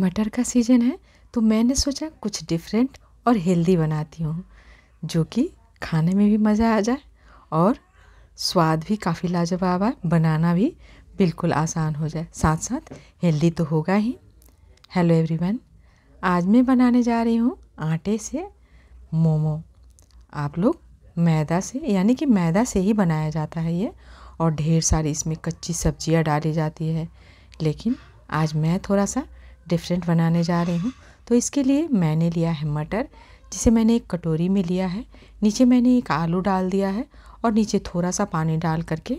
मटर का सीज़न है तो मैंने सोचा कुछ डिफरेंट और हेल्दी बनाती हूँ जो कि खाने में भी मज़ा आ जाए और स्वाद भी काफ़ी लाजवाब आए बनाना भी बिल्कुल आसान हो जाए साथ साथ हेल्दी तो होगा ही हेलो एवरीवन आज मैं बनाने जा रही हूँ आटे से मोमो आप लोग मैदा से यानी कि मैदा से ही बनाया जाता है ये और ढेर सारी इसमें कच्ची सब्जियाँ डाली जाती है लेकिन आज मैं थोड़ा सा डिफरेंट बनाने जा रही हूँ तो इसके लिए मैंने लिया है मटर जिसे मैंने एक कटोरी में लिया है नीचे मैंने एक आलू डाल दिया है और नीचे थोड़ा सा पानी डाल करके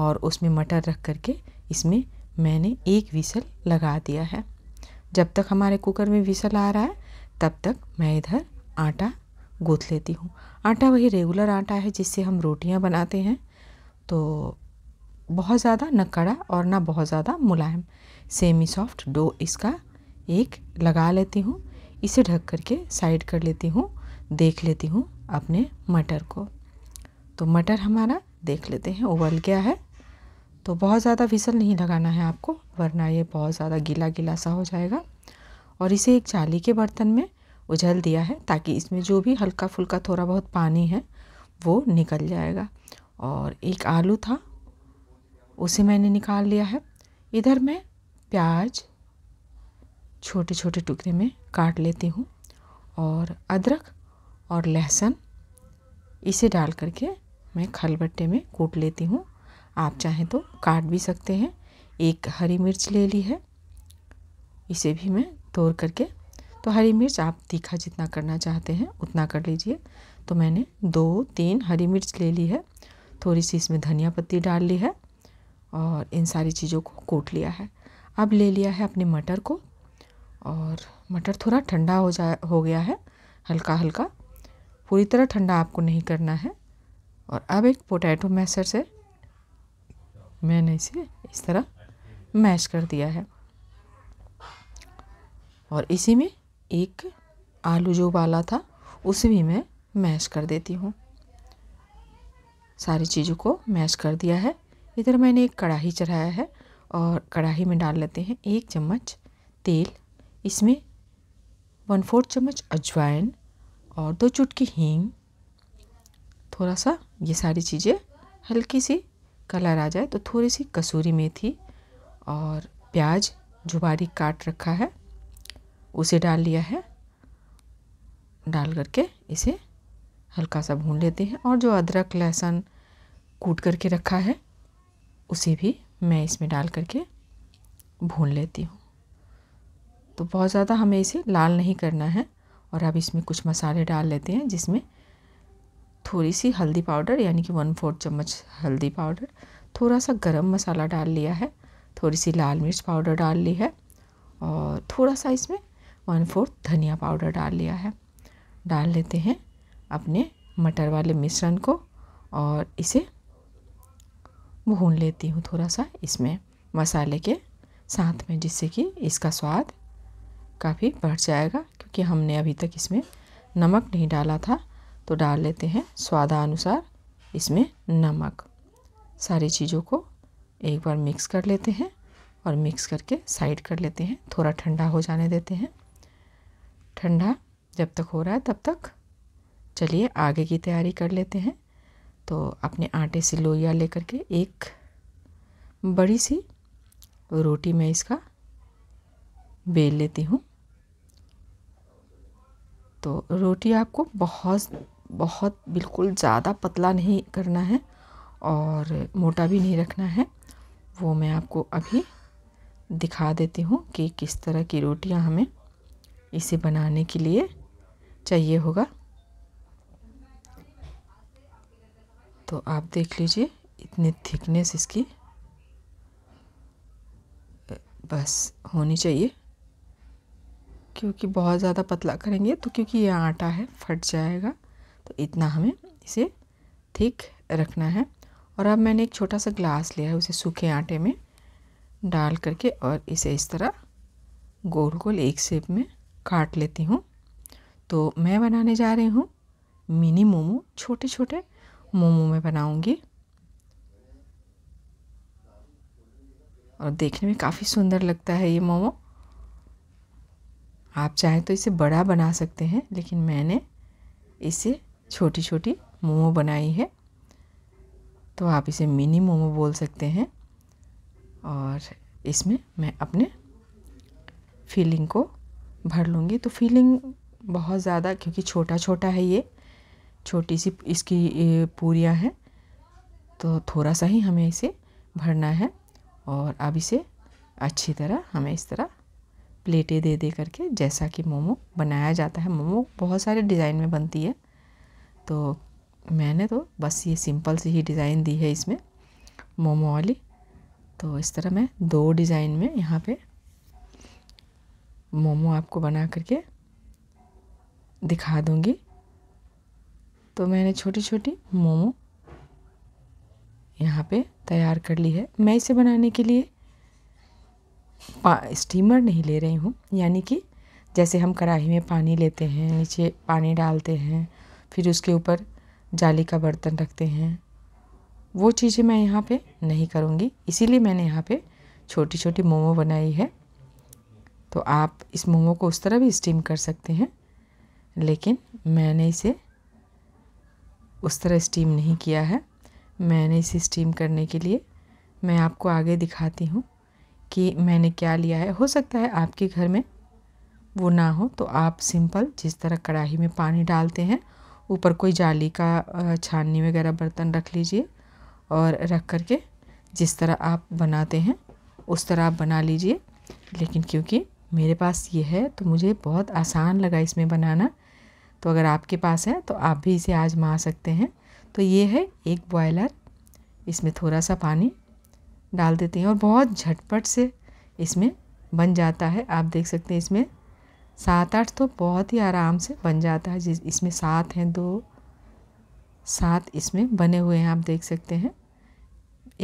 और उसमें मटर रख करके इसमें मैंने एक विसल लगा दिया है जब तक हमारे कुकर में विसल आ रहा है तब तक मैं इधर आटा गूँथ लेती हूँ आटा वही रेगुलर आटा है जिससे हम रोटियाँ बनाते हैं तो बहुत ज़्यादा न कड़ा और ना बहुत ज़्यादा मुलायम सेमी सॉफ्ट डो इसका एक लगा लेती हूँ इसे ढक करके साइड कर लेती हूँ देख लेती हूँ अपने मटर को तो मटर हमारा देख लेते हैं उबल गया है तो बहुत ज़्यादा विसल नहीं लगाना है आपको वरना ये बहुत ज़्यादा गीला गीला सा हो जाएगा और इसे एक चाली के बर्तन में उझल दिया है ताकि इसमें जो भी हल्का फुल्का थोड़ा बहुत पानी है वो निकल जाएगा और एक आलू था उसे मैंने निकाल लिया है इधर मैं प्याज छोटे छोटे टुकड़े में काट लेती हूँ और अदरक और लहसुन इसे डाल करके मैं खलबट्टे में कूट लेती हूँ आप चाहें तो काट भी सकते हैं एक हरी मिर्च ले ली है इसे भी मैं तोड़ करके तो हरी मिर्च आप तीखा जितना करना चाहते हैं उतना कर लीजिए तो मैंने दो तीन हरी मिर्च ले ली है थोड़ी सी इसमें धनिया पत्ती डाल ली है और इन सारी चीज़ों को कूट लिया है अब ले लिया है अपने मटर को और मटर थोड़ा ठंडा हो जा हो गया है हल्का हल्का पूरी तरह ठंडा आपको नहीं करना है और अब एक पोटैटो मैशर से मैंने इसे इस तरह मैश कर दिया है और इसी में एक आलू जो उबाला था उसे भी मैं मैश कर देती हूँ सारी चीज़ों को मैश कर दिया है इधर मैंने एक कढ़ाई चढ़ाया है और कढ़ाई में डाल लेते हैं एक चम्मच तेल इसमें वन फोर्थ चम्मच अजवाइन और दो चुटकी हींग थोड़ा सा ये सारी चीज़ें हल्की सी कलर आ जाए तो थोड़ी सी कसूरी मेथी और प्याज जो बारीक काट रखा है उसे डाल लिया है डाल करके इसे हल्का सा भून लेते हैं और जो अदरक लहसुन कूट करके रखा है उसे भी मैं इसमें डाल करके भून लेती हूँ तो बहुत ज़्यादा हमें इसे लाल नहीं करना है और अब इसमें कुछ मसाले डाल लेते हैं जिसमें थोड़ी सी हल्दी पाउडर यानी कि वन फोर्थ चम्मच हल्दी पाउडर थोड़ा सा गरम मसाला डाल लिया है थोड़ी सी लाल मिर्च पाउडर डाल ली है और थोड़ा सा इसमें वन फोर्थ धनिया पाउडर डाल लिया है डाल लेते हैं अपने मटर वाले मिश्रण को और इसे भून लेती हूँ थोड़ा सा इसमें मसाले के साथ में जिससे कि इसका स्वाद काफ़ी बढ़ जाएगा क्योंकि हमने अभी तक इसमें नमक नहीं डाला था तो डाल लेते हैं स्वादानुसार इसमें नमक सारी चीज़ों को एक बार मिक्स कर लेते हैं और मिक्स करके साइड कर लेते हैं थोड़ा ठंडा हो जाने देते हैं ठंडा जब तक हो रहा है तब तक चलिए आगे की तैयारी कर लेते हैं तो अपने आटे से लोहिया लेकर के एक बड़ी सी रोटी मैं इसका बेल लेती हूँ तो रोटी आपको बहुत बहुत बिल्कुल ज़्यादा पतला नहीं करना है और मोटा भी नहीं रखना है वो मैं आपको अभी दिखा देती हूँ कि किस तरह की रोटियाँ हमें इसे बनाने के लिए चाहिए होगा तो आप देख लीजिए इतनी थिकनेस इसकी बस होनी चाहिए क्योंकि बहुत ज़्यादा पतला करेंगे तो क्योंकि ये आटा है फट जाएगा तो इतना हमें इसे ठीक रखना है और अब मैंने एक छोटा सा ग्लास लिया है उसे सूखे आटे में डाल करके और इसे इस तरह गोल गोल एक सेप में काट लेती हूँ तो मैं बनाने जा रही हूँ मिनी मोमो छोटे छोटे मोमो में बनाऊँगी और देखने में काफ़ी सुंदर लगता है ये मोमो आप चाहें तो इसे बड़ा बना सकते हैं लेकिन मैंने इसे छोटी छोटी मोमो बनाई है तो आप इसे मिनी मोमो बोल सकते हैं और इसमें मैं अपने फीलिंग को भर लूँगी तो फीलिंग बहुत ज़्यादा क्योंकि छोटा छोटा है ये छोटी सी इसकी पूरियाँ हैं तो थोड़ा सा ही हमें इसे भरना है और अब इसे अच्छी तरह हमें इस तरह प्लेटें दे दे करके जैसा कि मोमो बनाया जाता है मोमो बहुत सारे डिज़ाइन में बनती है तो मैंने तो बस ये सिंपल सी ही डिज़ाइन दी है इसमें मोमो वाली तो इस तरह मैं दो डिज़ाइन में यहाँ पे मोमो आपको बना करके दिखा दूँगी तो मैंने छोटी छोटी मोमो यहाँ पे तैयार कर ली है मैं इसे बनाने के लिए स्टीमर नहीं ले रही हूँ यानी कि जैसे हम कढ़ाई में पानी लेते हैं नीचे पानी डालते हैं फिर उसके ऊपर जाली का बर्तन रखते हैं वो चीज़ें मैं यहाँ पे नहीं करूँगी इसीलिए मैंने यहाँ पे छोटी छोटी मोमो बनाई है तो आप इस मोमो को उस तरह भी स्टीम कर सकते हैं लेकिन मैंने इसे उस तरह स्टीम नहीं किया है मैंने इसे स्टीम करने के लिए मैं आपको आगे दिखाती हूँ कि मैंने क्या लिया है हो सकता है आपके घर में वो ना हो तो आप सिंपल जिस तरह कढ़ाई में पानी डालते हैं ऊपर कोई जाली का छाननी वगैरह बर्तन रख लीजिए और रख करके जिस तरह आप बनाते हैं उस तरह आप बना लीजिए लेकिन क्योंकि मेरे पास ये है तो मुझे बहुत आसान लगा इसमें बनाना तो अगर आपके पास है तो आप भी इसे आजमा सकते हैं तो ये है एक बॉयलर इसमें थोड़ा सा पानी डाल देते हैं और बहुत झटपट से इसमें बन जाता है आप देख सकते हैं इसमें सात आठ तो बहुत ही आराम से बन जाता है जिस इसमें सात हैं दो सात इसमें बने हुए हैं आप देख सकते हैं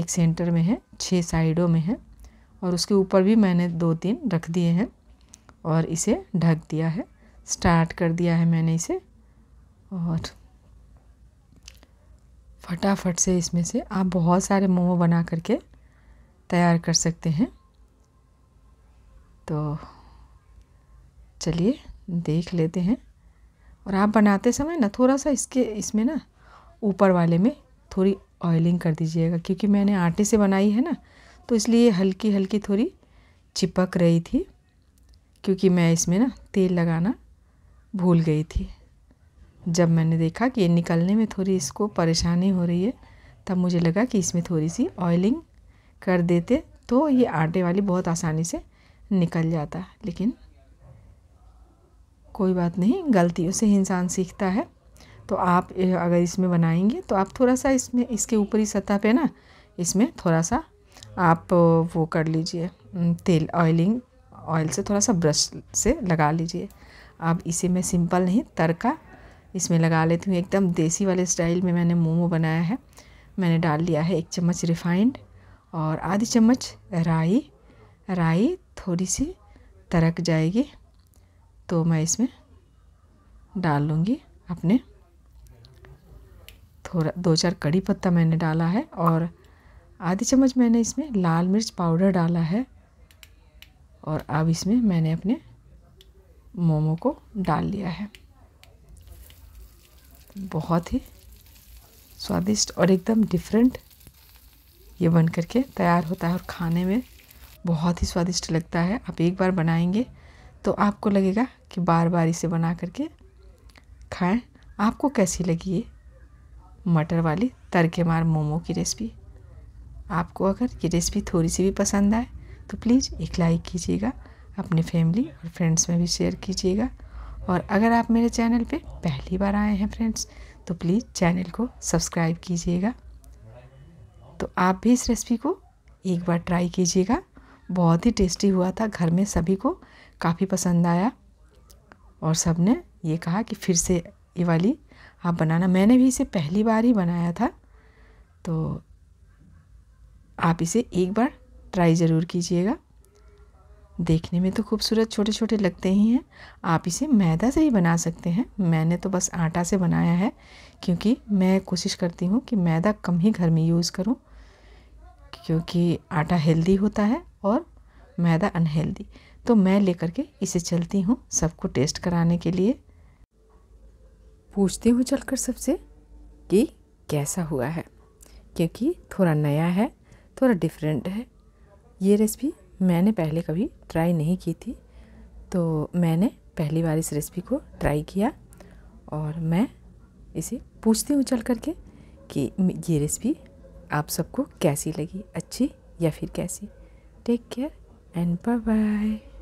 एक सेंटर में है छः साइडों में है और उसके ऊपर भी मैंने दो तीन रख दिए हैं और इसे ढक दिया है स्टार्ट कर दिया है मैंने इसे और फटाफट से इसमें से आप बहुत सारे मोमो बना करके तैयार कर सकते हैं तो चलिए देख लेते हैं और आप बनाते समय ना थोड़ा सा इसके इसमें ना ऊपर वाले में थोड़ी ऑयलिंग कर दीजिएगा क्योंकि मैंने आटे से बनाई है ना तो इसलिए हल्की हल्की थोड़ी चिपक रही थी क्योंकि मैं इसमें ना तेल लगाना भूल गई थी जब मैंने देखा कि ये निकलने में थोड़ी इसको परेशानी हो रही है तब मुझे लगा कि इसमें थोड़ी सी ऑयलिंग कर देते तो ये हाँ। आटे वाली बहुत आसानी से निकल जाता लेकिन कोई बात नहीं गलतियों से इंसान सीखता है तो आप अगर इसमें बनाएंगे तो आप थोड़ा सा इसमें इसके ऊपरी सतह पे ना इसमें थोड़ा सा आप वो कर लीजिए तेल ऑयलिंग ऑयल से थोड़ा सा ब्रश से लगा लीजिए अब इसे मैं सिंपल नहीं तड़का इसमें लगा लेती हूँ एकदम देसी वाले स्टाइल में मैंने मोमो बनाया है मैंने डाल लिया है एक चम्मच रिफाइंड और आधी चम्मच राई राई थोड़ी सी तरक जाएगी तो मैं इसमें डाल लूँगी अपने थोड़ा दो चार कड़ी पत्ता मैंने डाला है और आधी चम्मच मैंने इसमें लाल मिर्च पाउडर डाला है और अब इसमें मैंने अपने मोमो को डाल लिया है बहुत ही स्वादिष्ट और एकदम डिफरेंट ये बन करके तैयार होता है और खाने में बहुत ही स्वादिष्ट लगता है आप एक बार बनाएंगे तो आपको लगेगा कि बार बार इसे बना करके खाएं आपको कैसी लगी ये मटर वाली तड़के मार मोमो की रेसिपी आपको अगर ये रेसिपी थोड़ी सी भी पसंद आए तो प्लीज़ एक लाइक कीजिएगा अपने फैमिली और फ्रेंड्स में भी शेयर कीजिएगा और अगर आप मेरे चैनल पे पहली बार आए हैं फ्रेंड्स तो प्लीज़ चैनल को सब्सक्राइब कीजिएगा तो आप भी इस रेसिपी को एक बार ट्राई कीजिएगा बहुत ही टेस्टी हुआ था घर में सभी को काफ़ी पसंद आया और सब ने ये कहा कि फिर से ये वाली आप बनाना मैंने भी इसे पहली बार ही बनाया था तो आप इसे एक बार ट्राई ज़रूर कीजिएगा देखने में तो खूबसूरत छोटे छोटे लगते ही हैं आप इसे मैदा से ही बना सकते हैं मैंने तो बस आटा से बनाया है क्योंकि मैं कोशिश करती हूँ कि मैदा कम ही घर में यूज़ करूँ क्योंकि आटा हेल्दी होता है और मैदा अनहेल्दी तो मैं लेकर के इसे चलती हूँ सबको टेस्ट कराने के लिए पूछती हूँ चलकर सबसे कि कैसा हुआ है क्योंकि थोड़ा नया है थोड़ा डिफरेंट है ये रेसिपी मैंने पहले कभी ट्राई नहीं की थी तो मैंने पहली बार इस रेसिपी को ट्राई किया और मैं इसे पूछती हूँ चल करके कि ये रेसिपी आप सबको कैसी लगी अच्छी या फिर कैसी take care and bye bye